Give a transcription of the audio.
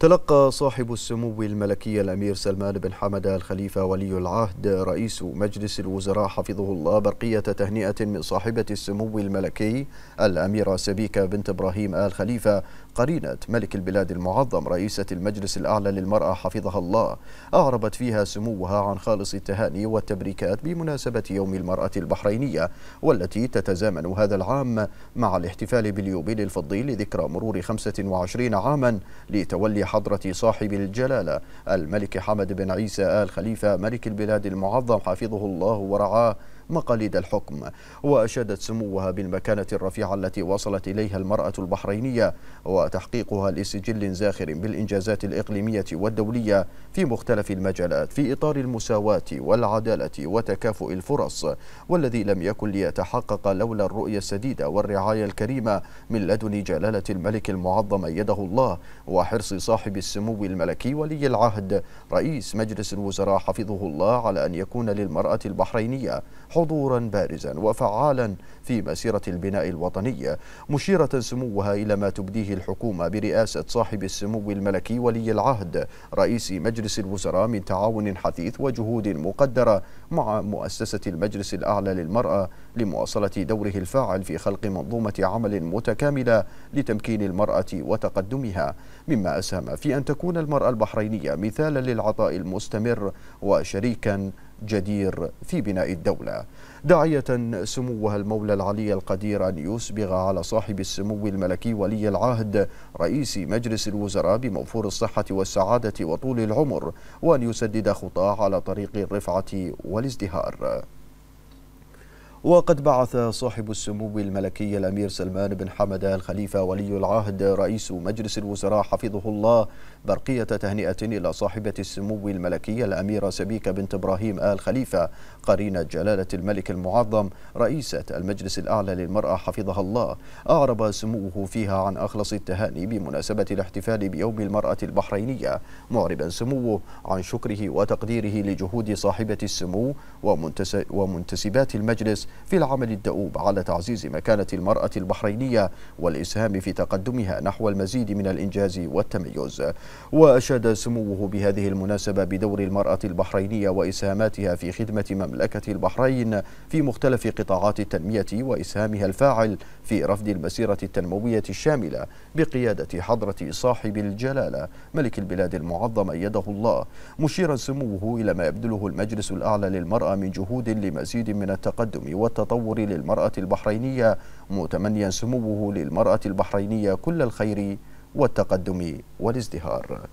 تلقى صاحب السمو الملكي الأمير سلمان بن حمد الخليفة ولي العهد رئيس مجلس الوزراء حفظه الله برقية تهنئة من صاحبة السمو الملكي الأميرة سبيكة بنت إبراهيم آل خليفة قرينة ملك البلاد المعظم رئيسة المجلس الأعلى للمرأة حفظها الله أعربت فيها سموها عن خالص التهاني والتبريكات بمناسبة يوم المرأة البحرينية والتي تتزامن هذا العام مع الاحتفال باليوبيل الفضي لذكرى مرور 25 عاما لتولي بحضرة صاحب الجلالة الملك حمد بن عيسى آل خليفة ملك البلاد المعظم حفظه الله ورعاه مقاليد الحكم وأشادت سموها بالمكانة الرفيعة التي وصلت إليها المرأة البحرينية وتحقيقها لسجل زاخر بالإنجازات الإقليمية والدولية في مختلف المجالات في إطار المساواة والعدالة وتكافؤ الفرص والذي لم يكن ليتحقق لولا الرؤية السديدة والرعاية الكريمة من لدن جلالة الملك المعظم يده الله وحرص صاحب السمو الملكي ولي العهد رئيس مجلس الوزراء حفظه الله على أن يكون للمرأة البحرينية حضورا بارزا وفعالا في مسيرة البناء الوطني مشيرة سموها إلى ما تبديه الحكومة برئاسة صاحب السمو الملكي ولي العهد رئيس مجلس الوزراء من تعاون حثيث وجهود مقدرة مع مؤسسة المجلس الأعلى للمرأة لمواصلة دوره الفاعل في خلق منظومة عمل متكاملة لتمكين المرأة وتقدمها مما أسهم في أن تكون المرأة البحرينية مثالا للعطاء المستمر وشريكا جدير في بناء الدولة داعية سموها المولى العلي القدير أن يسبغ على صاحب السمو الملكي ولي العهد رئيس مجلس الوزراء بموفور الصحة والسعادة وطول العمر وأن يسدد خطاه على طريق الرفعة والازدهار وقد بعث صاحب السمو الملكي الأمير سلمان بن حمد الخليفة ولي العهد رئيس مجلس الوزراء حفظه الله برقية تهنئة إلى صاحبة السمو الملكي الأميرة سبيكة بنت إبراهيم آل خليفة قرينة جلالة الملك المعظم رئيسة المجلس الأعلى للمرأة حفظها الله أعرب سموه فيها عن أخلص التهاني بمناسبة الاحتفال بيوم المرأة البحرينية معربا سموه عن شكره وتقديره لجهود صاحبة السمو ومنتسبات المجلس في العمل الدؤوب على تعزيز مكانة المرأة البحرينية والإسهام في تقدمها نحو المزيد من الإنجاز والتميز وأشاد سموه بهذه المناسبة بدور المرأة البحرينية وإسهاماتها في خدمة مملكة البحرين في مختلف قطاعات التنمية وإسهامها الفاعل في رفض المسيرة التنموية الشاملة بقيادة حضرة صاحب الجلالة ملك البلاد المعظم أيده الله مشيرا سموه إلى ما يبذله المجلس الأعلى للمرأة من جهود لمزيد من التقدم والتطور للمرأة البحرينية متمنيا سموه للمرأة البحرينية كل الخير والتقدم والازدهار